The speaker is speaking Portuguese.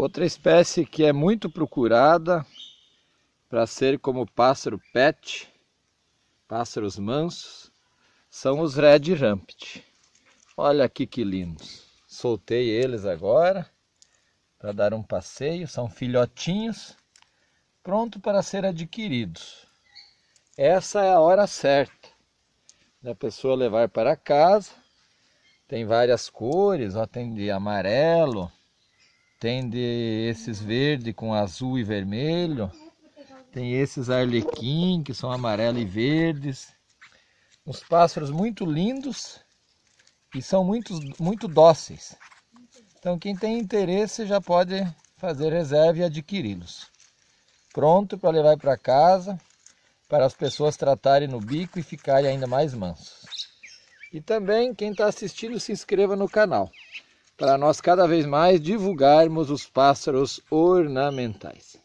Outra espécie que é muito procurada para ser como pássaro pet, pássaros mansos, são os Red Rampit. Olha aqui que lindos. Soltei eles agora para dar um passeio, são filhotinhos, pronto para ser adquiridos. Essa é a hora certa da pessoa levar para casa. Tem várias cores, ó, tem de amarelo, tem de esses verde com azul e vermelho. Tem esses arlequim, que são amarelo e verdes. Uns pássaros muito lindos e são muito, muito dóceis. Então quem tem interesse já pode fazer reserva e adquiri-los. Pronto para levar para casa, para as pessoas tratarem no bico e ficarem ainda mais mansos. E também quem está assistindo se inscreva no canal para nós cada vez mais divulgarmos os pássaros ornamentais.